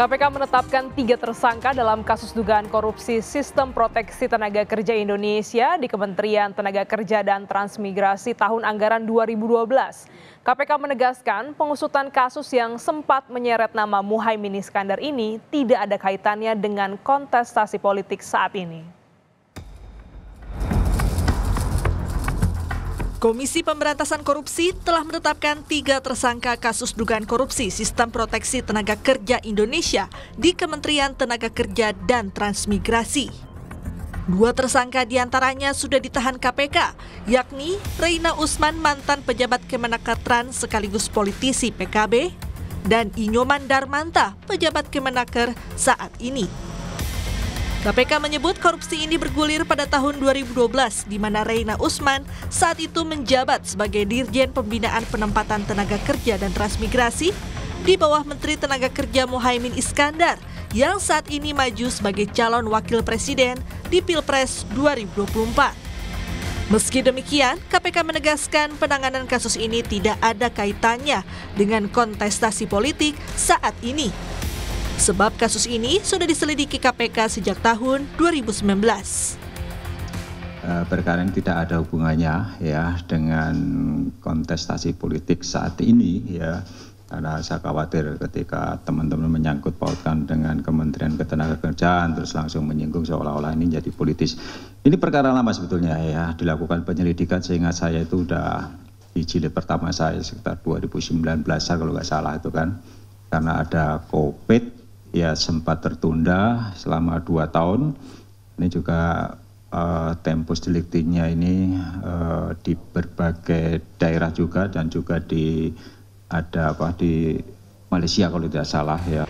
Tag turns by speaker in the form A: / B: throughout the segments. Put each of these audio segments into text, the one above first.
A: KPK menetapkan tiga tersangka dalam kasus dugaan korupsi sistem proteksi tenaga kerja Indonesia di Kementerian Tenaga Kerja dan Transmigrasi tahun anggaran 2012. KPK menegaskan pengusutan kasus yang sempat menyeret nama Muhaymin Iskandar ini tidak ada kaitannya dengan kontestasi politik saat ini.
B: Komisi Pemberantasan Korupsi telah menetapkan tiga tersangka kasus dugaan korupsi Sistem Proteksi Tenaga Kerja Indonesia di Kementerian Tenaga Kerja dan Transmigrasi. Dua tersangka diantaranya sudah ditahan KPK, yakni Reina Usman mantan pejabat Kemenaker Trans sekaligus politisi PKB, dan Inyoman Darmanta pejabat Kemenaker saat ini. KPK menyebut korupsi ini bergulir pada tahun 2012 di mana Reina Usman saat itu menjabat sebagai Dirjen Pembinaan Penempatan Tenaga Kerja dan Transmigrasi di bawah Menteri Tenaga Kerja Mohaimin Iskandar yang saat ini maju sebagai calon wakil presiden di Pilpres 2024. Meski demikian, KPK menegaskan penanganan kasus ini tidak ada kaitannya dengan kontestasi politik saat ini. Sebab kasus ini sudah diselidiki KPK sejak tahun 2019.
C: Eh, perkara ini tidak ada hubungannya ya dengan kontestasi politik saat ini ya karena saya khawatir ketika teman-teman menyangkut pautkan dengan Kementerian Ketenagakerjaan terus langsung menyinggung seolah-olah ini jadi politis. Ini perkara lama sebetulnya ya dilakukan penyelidikan sehingga saya itu sudah di jilid pertama saya sekitar 2019 kalau nggak salah itu kan karena ada COVID ya sempat tertunda selama dua tahun. Ini juga uh, tempus deliktinya ini uh, di berbagai daerah juga dan juga di ada apa di Malaysia kalau tidak salah ya.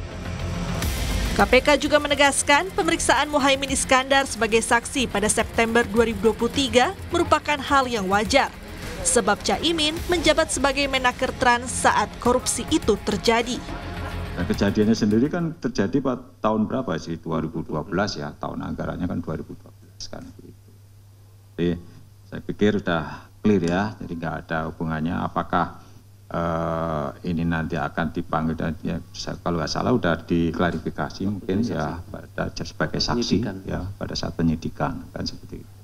B: KPK juga menegaskan pemeriksaan Muhaimin Iskandar sebagai saksi pada September 2023 merupakan hal yang wajar. Sebab Caimin menjabat sebagai menaker trans saat korupsi itu terjadi.
C: Nah, kejadiannya sendiri kan terjadi pak, tahun berapa sih? 2012 ya, tahun anggarannya kan 2012 kan begitu. Jadi saya pikir sudah clear ya, jadi nggak ada hubungannya apakah uh, ini nanti akan dipanggil dan ya, kalau nggak salah sudah diklarifikasi mungkin ya iya, iya. pada sebagai saksi penyidikan. ya pada saat penyidikan kan seperti itu.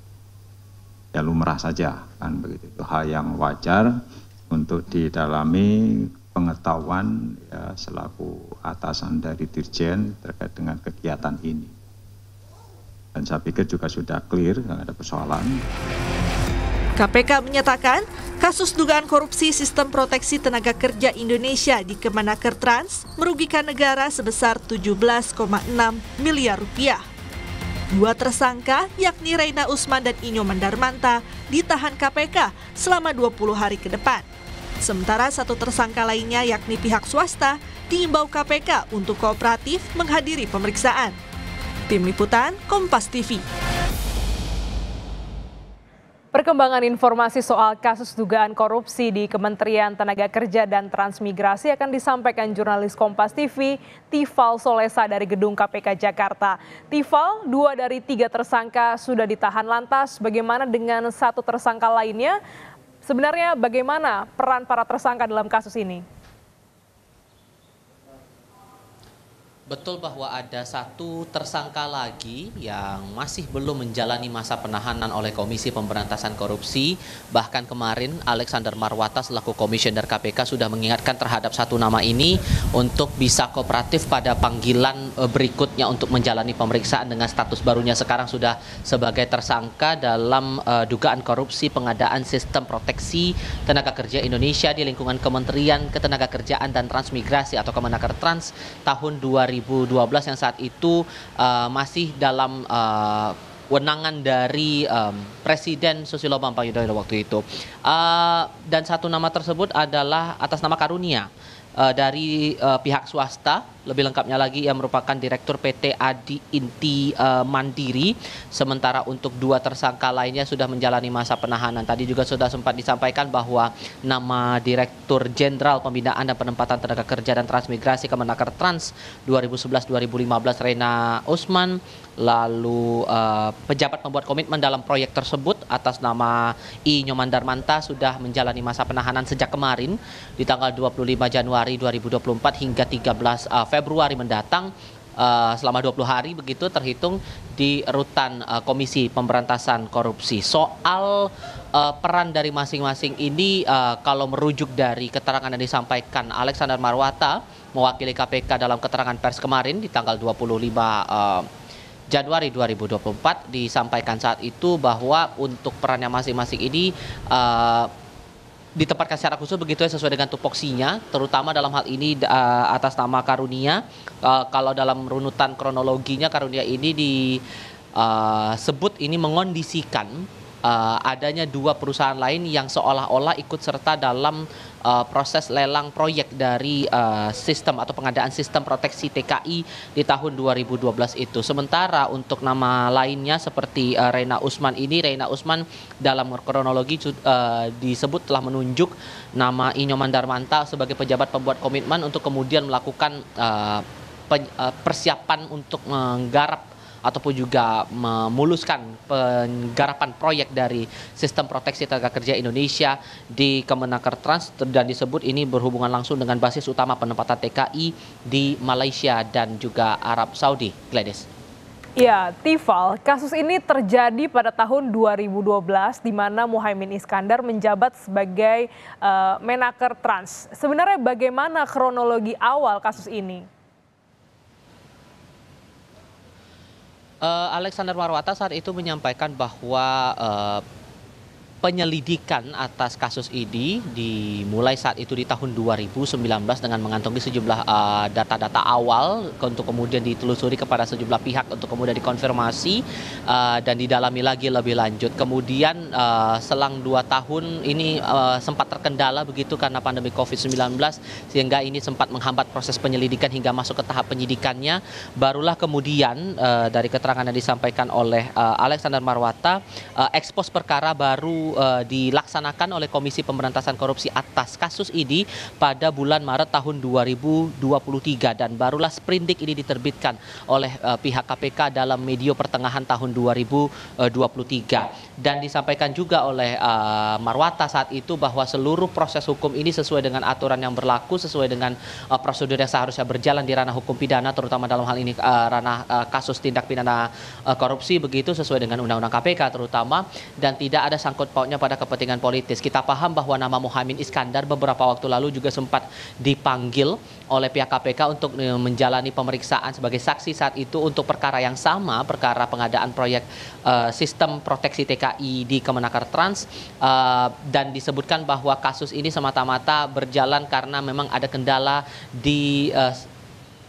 C: Ya lumrah saja kan begitu itu hal yang wajar untuk didalami pengetahuan ya, selaku atasan dari Dirjen terkait dengan kegiatan ini. Dan saya pikir juga sudah clear, ada persoalan.
B: KPK menyatakan kasus dugaan korupsi sistem proteksi tenaga kerja Indonesia di Kemenaker Trans merugikan negara sebesar 17,6 miliar rupiah. Dua tersangka, yakni Reina Usman dan Inyo Mandarmanta, ditahan KPK selama 20 hari ke depan. Sementara satu tersangka lainnya yakni pihak swasta diimbau KPK untuk kooperatif menghadiri pemeriksaan. Tim Liputan Kompas TV.
A: Perkembangan informasi soal kasus dugaan korupsi di Kementerian Tenaga Kerja dan Transmigrasi akan disampaikan jurnalis Kompas TV, Tifal Solesa dari Gedung KPK Jakarta. Tifal, dua dari tiga tersangka sudah ditahan lantas. Bagaimana dengan satu tersangka lainnya? Sebenarnya bagaimana peran para tersangka dalam kasus ini?
D: betul bahwa ada satu tersangka lagi yang masih belum menjalani masa penahanan oleh Komisi Pemberantasan Korupsi. Bahkan kemarin Alexander Marwata selaku komisioner KPK sudah mengingatkan terhadap satu nama ini untuk bisa kooperatif pada panggilan e, berikutnya untuk menjalani pemeriksaan dengan status barunya sekarang sudah sebagai tersangka dalam e, dugaan korupsi pengadaan sistem proteksi tenaga kerja Indonesia di lingkungan Kementerian Ketenagakerjaan dan Transmigrasi atau Kemenaker Trans tahun 2000 2012 yang saat itu uh, masih dalam uh, wenangan dari um, Presiden Susilo Bambang Yudhoyono waktu itu. Uh, dan satu nama tersebut adalah atas nama Karunia uh, dari uh, pihak swasta lebih lengkapnya lagi yang merupakan Direktur PT Adi Inti uh, Mandiri. Sementara untuk dua tersangka lainnya sudah menjalani masa penahanan. Tadi juga sudah sempat disampaikan bahwa nama Direktur Jenderal Pembinaan dan Penempatan Tenaga Kerja dan Transmigrasi Kemenaker Trans 2011-2015 Rena Usman lalu uh, pejabat membuat komitmen dalam proyek tersebut atas nama I Nyoman Darmanta sudah menjalani masa penahanan sejak kemarin di tanggal 25 Januari 2024 hingga 13 uh, Februari mendatang Uh, selama 20 hari begitu terhitung di rutan eh, Komisi Pemberantasan Korupsi. Soal eh, peran dari masing-masing ini kalau merujuk dari keterangan yang disampaikan Alexander Marwata mewakili KPK dalam keterangan pers kemarin di tanggal 25 uh, Januari 2024 disampaikan saat itu bahwa untuk perannya masing-masing ini ditempatkan secara khusus begitu ya sesuai dengan tupoksinya terutama dalam hal ini uh, atas nama karunia uh, kalau dalam runutan kronologinya karunia ini disebut eh, uh, ini mengondisikan uh, adanya dua perusahaan lain yang seolah-olah ikut serta dalam uh, proses lelang proyek dari uh, sistem atau pengadaan sistem proteksi TKI di tahun 2012 itu. Sementara untuk nama lainnya seperti uh, Reina Usman ini, Reina Usman dalam kronologi uh, disebut telah menunjuk nama Inyoman Darmanta sebagai pejabat pembuat komitmen untuk kemudian melakukan uh, persiapan untuk menggarap ataupun juga memuluskan penggarapan proyek dari sistem proteksi tenaga kerja Indonesia di Kemenaker Trans dan disebut ini berhubungan langsung dengan basis utama penempatan TKI di Malaysia dan juga Arab Saudi. Gladys.
A: Ya, Tifal, kasus ini terjadi pada tahun 2012 di mana Muhaimin Iskandar menjabat sebagai uh, Menaker Trans. Sebenarnya bagaimana kronologi awal kasus ini?
D: Eh, Alexander Marwata saat itu menyampaikan bahwa eh, penyelidikan atas kasus ini dimulai saat itu di tahun 2019 dengan mengantongi sejumlah eh, data-data uh, awal untuk kemudian ditelusuri kepada sejumlah pihak untuk kemudian dikonfirmasi uh, dan didalami lagi lebih lanjut. Kemudian uh, selang dua tahun ini uh, sempat terkendala begitu karena pandemi COVID-19 sehingga ini sempat menghambat proses penyelidikan hingga masuk ke tahap penyidikannya. Barulah kemudian uh, dari keterangan yang disampaikan oleh uh, Alexander Marwata, uh, ekspos perkara baru uh, dilaksanakan oleh Komisi Pemberantasan Korupsi atas kasus ini pada bulan Maret tahun 2023 dan barulah sprindik ini diterbitkan oleh uh, pihak KPK dalam medio pertengahan tahun 2023 dan disampaikan juga oleh uh, Marwata saat itu bahwa seluruh proses hukum ini sesuai dengan aturan yang berlaku sesuai dengan uh, prosedur yang seharusnya berjalan di ranah hukum pidana terutama dalam hal ini uh, ranah uh, kasus tindak pidana uh, korupsi begitu sesuai dengan undang-undang KPK terutama dan tidak ada sangkut pautnya pada kepentingan politis. Kita paham bahwa nama Muhammad Iskandar beberapa waktu lalu juga sempat dipanggil oleh pihak KPK untuk e, menjalani pemeriksaan sebagai saksi saat itu untuk perkara yang sama, perkara pengadaan proyek uh, sistem proteksi TKI di Kemenaker Trans uh, dan disebutkan bahwa kasus ini semata-mata berjalan karena memang ada kendala di uh,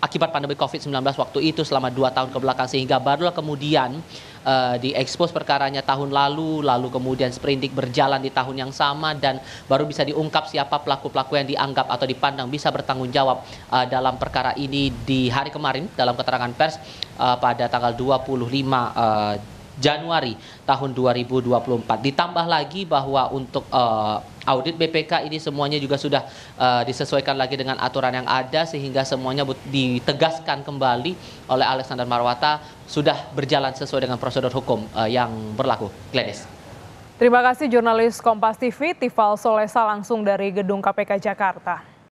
D: akibat pandemi COVID-19 waktu itu selama dua tahun kebelakang sehingga barulah kemudian uh, diekspos perkaranya tahun lalu, lalu kemudian sprindik berjalan di tahun yang sama dan baru bisa diungkap siapa pelaku-pelaku yang dianggap atau dipandang bisa bertanggung jawab uh, dalam perkara ini di hari kemarin dalam keterangan pers uh, pada tanggal 25 uh, Januari tahun 2024. Ditambah lagi bahwa untuk uh, audit BPK ini semuanya juga sudah uh, disesuaikan lagi dengan aturan yang ada sehingga semuanya ditegaskan kembali oleh Alexander Marwata sudah berjalan sesuai dengan prosedur hukum uh, yang berlaku. Gladys.
A: Terima kasih jurnalis Kompas TV Tifal Solesa langsung dari Gedung KPK Jakarta.